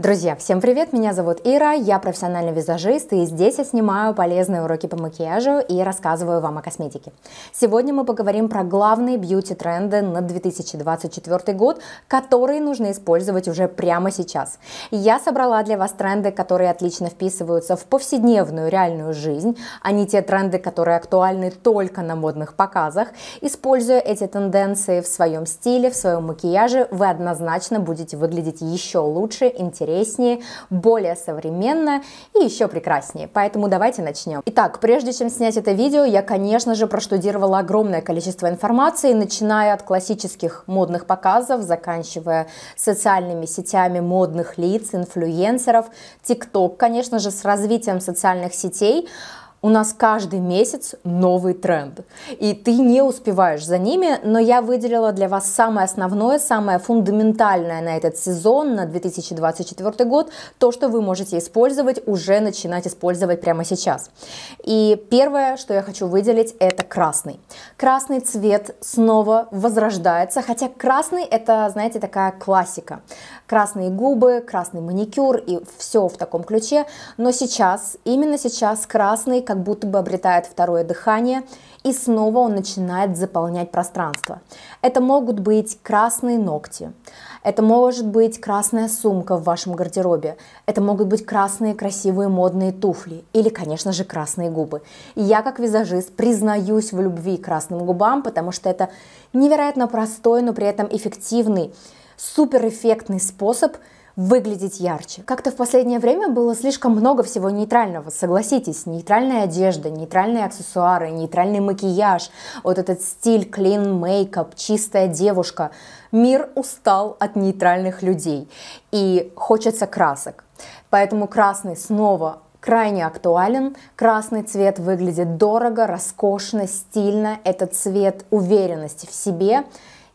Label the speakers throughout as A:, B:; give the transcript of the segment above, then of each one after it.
A: Друзья, всем привет! Меня зовут Ира, я профессиональный визажист, и здесь я снимаю полезные уроки по макияжу и рассказываю вам о косметике. Сегодня мы поговорим про главные бьюти-тренды на 2024 год, которые нужно использовать уже прямо сейчас. Я собрала для вас тренды, которые отлично вписываются в повседневную реальную жизнь, а не те тренды, которые актуальны только на модных показах. Используя эти тенденции в своем стиле, в своем макияже, вы однозначно будете выглядеть еще лучше, интереснее интереснее, более современно и еще прекраснее. Поэтому давайте начнем. Итак, прежде чем снять это видео, я, конечно же, проштудировала огромное количество информации, начиная от классических модных показов, заканчивая социальными сетями модных лиц, инфлюенсеров, ТикТок, конечно же, с развитием социальных сетей, у нас каждый месяц новый тренд, и ты не успеваешь за ними, но я выделила для вас самое основное, самое фундаментальное на этот сезон, на 2024 год, то, что вы можете использовать, уже начинать использовать прямо сейчас. И первое, что я хочу выделить, это красный. Красный цвет снова возрождается, хотя красный это, знаете, такая классика. Красные губы, красный маникюр и все в таком ключе, но сейчас, именно сейчас красный как будто бы обретает второе дыхание, и снова он начинает заполнять пространство. Это могут быть красные ногти, это может быть красная сумка в вашем гардеробе, это могут быть красные красивые модные туфли или, конечно же, красные губы. я как визажист признаюсь в любви к красным губам, потому что это невероятно простой, но при этом эффективный, суперэффектный способ – выглядеть ярче. Как-то в последнее время было слишком много всего нейтрального, согласитесь. Нейтральная одежда, нейтральные аксессуары, нейтральный макияж, вот этот стиль clean makeup, чистая девушка. Мир устал от нейтральных людей и хочется красок. Поэтому красный снова крайне актуален. Красный цвет выглядит дорого, роскошно, стильно. Это цвет уверенности в себе.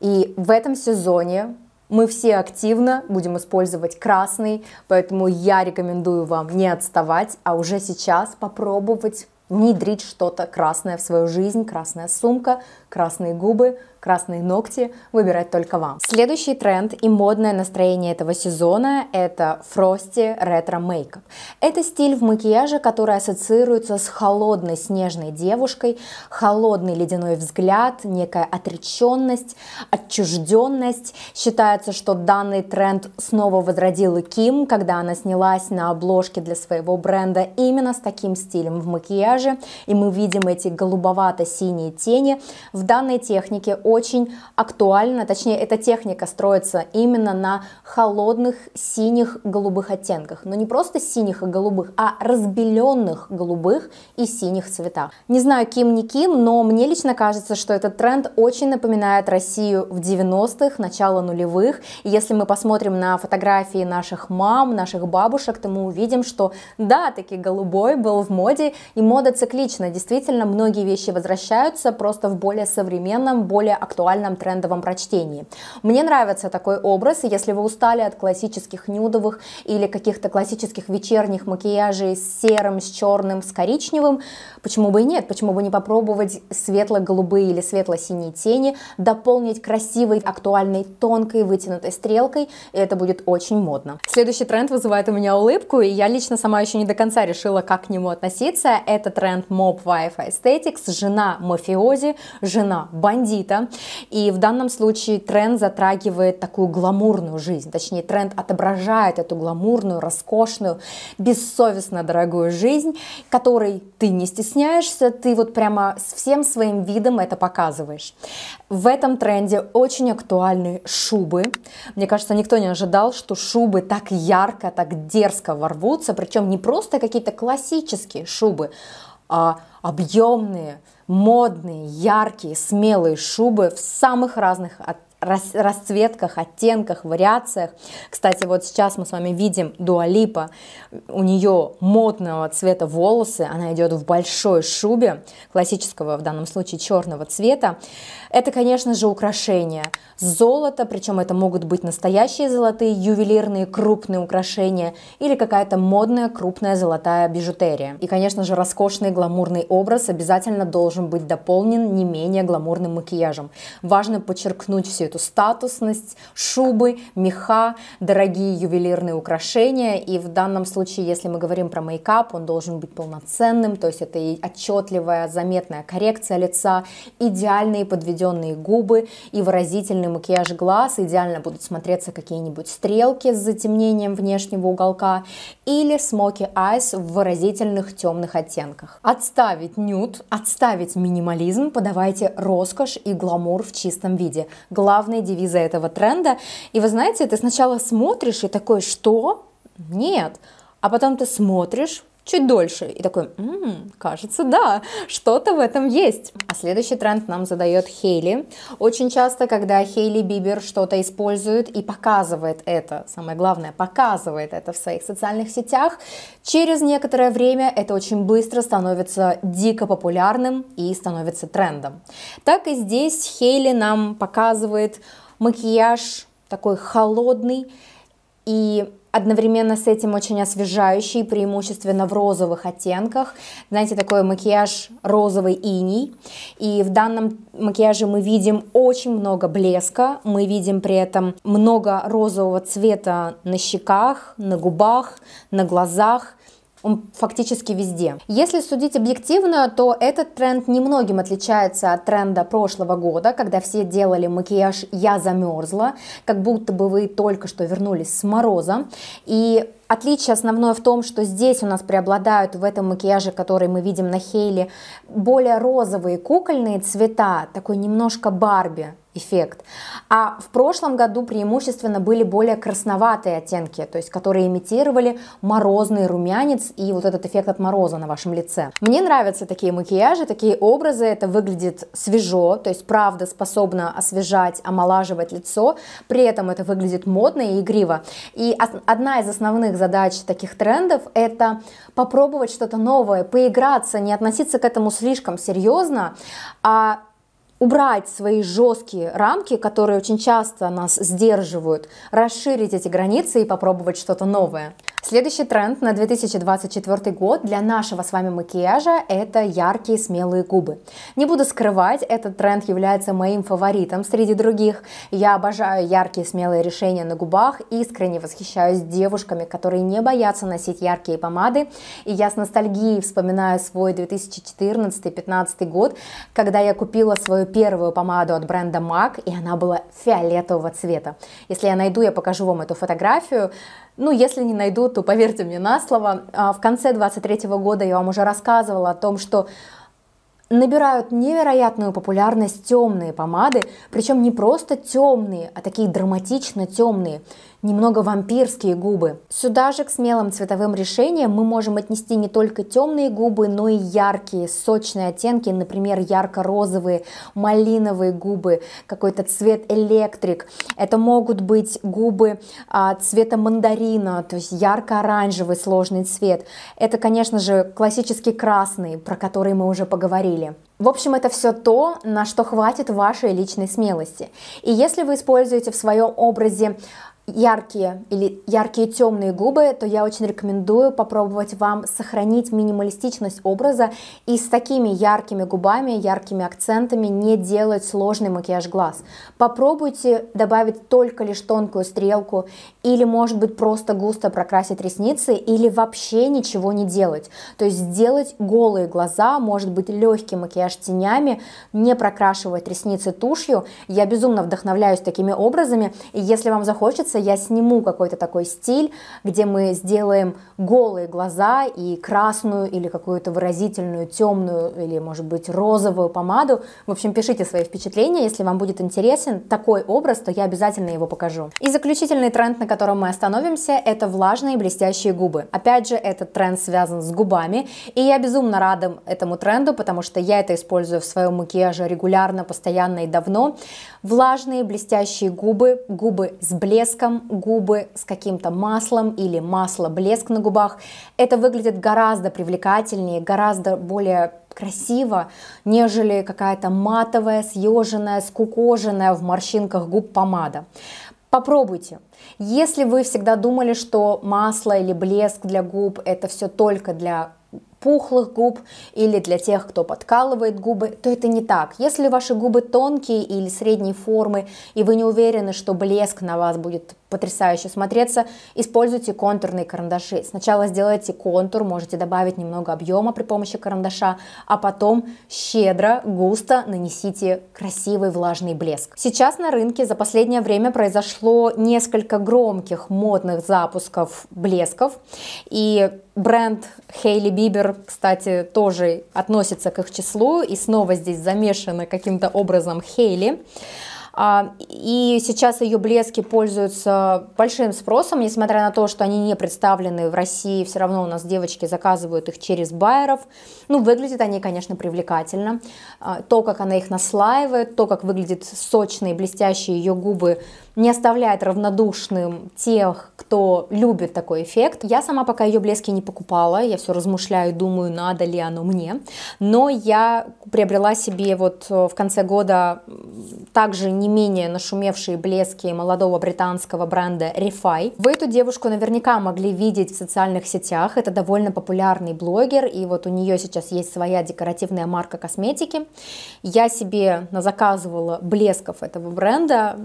A: И в этом сезоне мы все активно будем использовать красный, поэтому я рекомендую вам не отставать, а уже сейчас попробовать внедрить что-то красное в свою жизнь, красная сумка, красные губы, красные ногти, выбирать только вам. Следующий тренд и модное настроение этого сезона – это фрости ретро-мейкап. Это стиль в макияже, который ассоциируется с холодной снежной девушкой, холодный ледяной взгляд, некая отреченность, отчужденность. Считается, что данный тренд снова возродил Ким, когда она снялась на обложке для своего бренда именно с таким стилем в макияже, макияже, и мы видим эти голубовато-синие тени. В данной технике очень актуально, точнее, эта техника строится именно на холодных синих голубых оттенках, но не просто синих и голубых, а разбеленных голубых и синих цветах. Не знаю, кем не кем, но мне лично кажется, что этот тренд очень напоминает Россию в 90-х, начало нулевых. если мы посмотрим на фотографии наших мам, наших бабушек, то мы увидим, что да, таки голубой был в моде, и мода циклично. Действительно, многие вещи возвращаются просто в более современном, более актуальном трендовом прочтении. Мне нравится такой образ, если вы устали от классических нюдовых или каких-то классических вечерних макияжей с серым, с черным, с коричневым, почему бы и нет, почему бы не попробовать светло-голубые или светло-синие тени дополнить красивой, актуальной, тонкой, вытянутой стрелкой, и это будет очень модно. Следующий тренд вызывает у меня улыбку, и я лично сама еще не до конца решила, как к нему относиться. Это тренд Mob Wi-Fi Aesthetics, жена мафиози, жена бандита. И в данном случае тренд затрагивает такую гламурную жизнь, точнее тренд отображает эту гламурную, роскошную, бессовестно дорогую жизнь, которой ты не стесняешься, ты вот прямо с всем своим видом это показываешь. В этом тренде очень актуальны шубы. Мне кажется, никто не ожидал, что шубы так ярко, так дерзко ворвутся, причем не просто какие-то классические шубы, а, объемные, модные, яркие, смелые шубы в самых разных оттенках расцветках, оттенках, вариациях. Кстати, вот сейчас мы с вами видим Дуалипа. У нее модного цвета волосы, она идет в большой шубе, классического в данном случае черного цвета. Это, конечно же, украшения. Золото, причем это могут быть настоящие золотые, ювелирные, крупные украшения или какая-то модная крупная золотая бижутерия. И, конечно же, роскошный гламурный образ обязательно должен быть дополнен не менее гламурным макияжем. Важно подчеркнуть все эту статусность, шубы, меха, дорогие ювелирные украшения. И в данном случае, если мы говорим про мейкап, он должен быть полноценным, то есть это и отчетливая, заметная коррекция лица, идеальные подведенные губы и выразительный макияж глаз. Идеально будут смотреться какие-нибудь стрелки с затемнением внешнего уголка или смоки айс в выразительных темных оттенках. Отставить нюд, отставить минимализм, подавайте роскошь и гламур в чистом виде. глав главные девизы этого тренда. И вы знаете, ты сначала смотришь и такой, что? Нет. А потом ты смотришь, чуть дольше. И такой, м-м, кажется, да, что-то в этом есть. А следующий тренд нам задает Хейли. Очень часто, когда Хейли Бибер что-то использует и показывает это, самое главное, показывает это в своих социальных сетях, через некоторое время это очень быстро становится дико популярным и становится трендом. Так и здесь Хейли нам показывает макияж такой холодный, и одновременно с этим очень освежающий, преимущественно в розовых оттенках. Знаете, такой макияж розовый иней. И в данном макияже мы видим очень много блеска, мы видим при этом много розового цвета на щеках, на губах, на глазах он фактически везде. Если судить объективно, то этот тренд немногим отличается от тренда прошлого года, когда все делали макияж «я замерзла», как будто бы вы только что вернулись с мороза. И Отличие основное в том, что здесь у нас преобладают в этом макияже, который мы видим на Хейле, более розовые кукольные цвета, такой немножко Барби, эффект. А в прошлом году преимущественно были более красноватые оттенки, то есть которые имитировали морозный румянец и вот этот эффект от мороза на вашем лице. Мне нравятся такие макияжи, такие образы, это выглядит свежо, то есть правда способно освежать, омолаживать лицо, при этом это выглядит модно и игриво. И одна из основных задач таких трендов это попробовать что-то новое, поиграться, не относиться к этому слишком серьезно, а убрать свои жесткие рамки, которые очень часто нас сдерживают, расширить эти границы и попробовать что-то новое. Следующий тренд на 2024 год для нашего с вами макияжа – это яркие смелые губы. Не буду скрывать, этот тренд является моим фаворитом среди других. Я обожаю яркие смелые решения на губах, искренне восхищаюсь девушками, которые не боятся носить яркие помады. И я с ностальгией вспоминаю свой 2014-2015 год, когда я купила свою первую помаду от бренда MAC, и она была фиолетового цвета. Если я найду, я покажу вам эту фотографию. Ну, если не найду, то поверьте мне на слово. А, в конце 23 года я вам уже рассказывала о том, что набирают невероятную популярность темные помады, причем не просто темные, а такие драматично темные, немного вампирские губы. Сюда же к смелым цветовым решениям мы можем отнести не только темные губы, но и яркие, сочные оттенки, например, ярко-розовые, малиновые губы, какой-то цвет электрик. Это могут быть губы а, цвета мандарина, то есть ярко-оранжевый сложный цвет. Это, конечно же, классический красный, про который мы уже поговорили говорили. В общем, это все то, на что хватит вашей личной смелости. И если вы используете в своем образе яркие или яркие темные губы, то я очень рекомендую попробовать вам сохранить минималистичность образа и с такими яркими губами, яркими акцентами не делать сложный макияж глаз. Попробуйте добавить только лишь тонкую стрелку или может быть просто густо прокрасить ресницы или вообще ничего не делать. То есть сделать голые глаза, может быть легкий макияж тенями, не прокрашивать ресницы тушью. Я безумно вдохновляюсь такими образами и если вам захочется, нравится, я сниму какой-то такой стиль, где мы сделаем голые глаза и красную или какую-то выразительную темную или, может быть, розовую помаду. В общем, пишите свои впечатления, если вам будет интересен такой образ, то я обязательно его покажу. И заключительный тренд, на котором мы остановимся, это влажные блестящие губы. Опять же, этот тренд связан с губами, и я безумно рада этому тренду, потому что я это использую в своем макияже регулярно, постоянно и давно. Влажные блестящие губы, губы с блеском, блеском, губы с каким-то маслом или масло-блеск на губах. Это выглядит гораздо привлекательнее, гораздо более красиво, нежели какая-то матовая, съеженная, скукоженная в морщинках губ помада. Попробуйте. Если вы всегда думали, что масло или блеск для губ это все только для пухлых губ или для тех, кто подкалывает губы, то это не так. Если ваши губы тонкие или средней формы, и вы не уверены, что блеск на вас будет потрясающе смотреться, используйте контурные карандаши. Сначала сделайте контур, можете добавить немного объема при помощи карандаша, а потом щедро, густо нанесите красивый влажный блеск. Сейчас на рынке за последнее время произошло несколько громких модных запусков блесков, и Бренд Хейли Бибер, кстати, тоже относится к их числу, и снова здесь замешаны каким-то образом Хейли. А, и сейчас ее блески пользуются большим спросом, несмотря на то, что они не представлены в России, все равно у нас девочки заказывают их через байеров. Ну, выглядят они, конечно, привлекательно. А, то, как она их наслаивает, то, как выглядят сочные, блестящие ее губы, не оставляет равнодушным тех, кто любит такой эффект. Я сама пока ее блески не покупала, я все размышляю, думаю, надо ли оно мне. Но я приобрела себе вот э, в конце года также не менее нашумевшие блески молодого британского бренда Refi. Вы эту девушку наверняка могли видеть в социальных сетях. Это довольно популярный блогер, и вот у нее сейчас есть своя декоративная марка косметики. Я себе заказывала блесков этого бренда.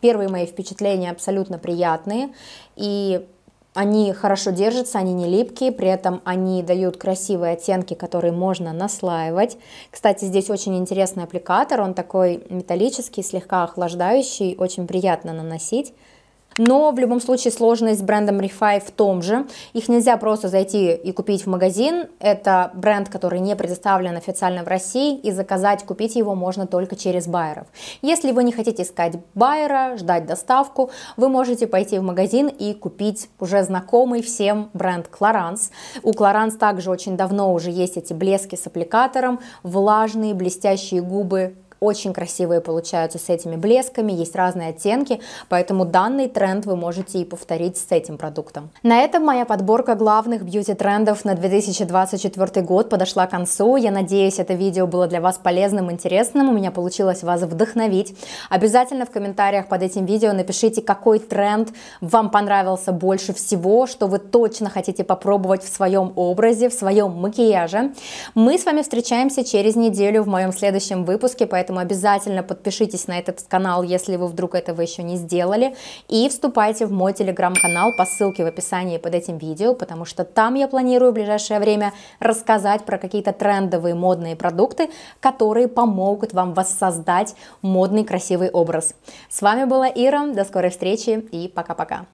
A: Первые мои впечатления абсолютно приятные. И они хорошо держатся, они не липкие, при этом они дают красивые оттенки, которые можно наслаивать. Кстати, здесь очень интересный аппликатор, он такой металлический, слегка охлаждающий, очень приятно наносить. Но в любом случае сложность с брендом Refi в том же. Их нельзя просто зайти и купить в магазин. Это бренд, который не предоставлен официально в России, и заказать, купить его можно только через байеров. Если вы не хотите искать байера, ждать доставку, вы можете пойти в магазин и купить уже знакомый всем бренд Clarins. У Clarins также очень давно уже есть эти блески с аппликатором, влажные блестящие губы очень красивые получаются с этими блесками, есть разные оттенки, поэтому данный тренд вы можете и повторить с этим продуктом. На этом моя подборка главных бьюти-трендов на 2024 год подошла к концу. Я надеюсь, это видео было для вас полезным, интересным, у меня получилось вас вдохновить. Обязательно в комментариях под этим видео напишите, какой тренд вам понравился больше всего, что вы точно хотите попробовать в своем образе, в своем макияже. Мы с вами встречаемся через неделю в моем следующем выпуске, поэтому поэтому обязательно подпишитесь на этот канал, если вы вдруг этого еще не сделали, и вступайте в мой телеграм-канал по ссылке в описании под этим видео, потому что там я планирую в ближайшее время рассказать про какие-то трендовые модные продукты, которые помогут вам воссоздать модный красивый образ. С вами была Ира, до скорой встречи и пока-пока.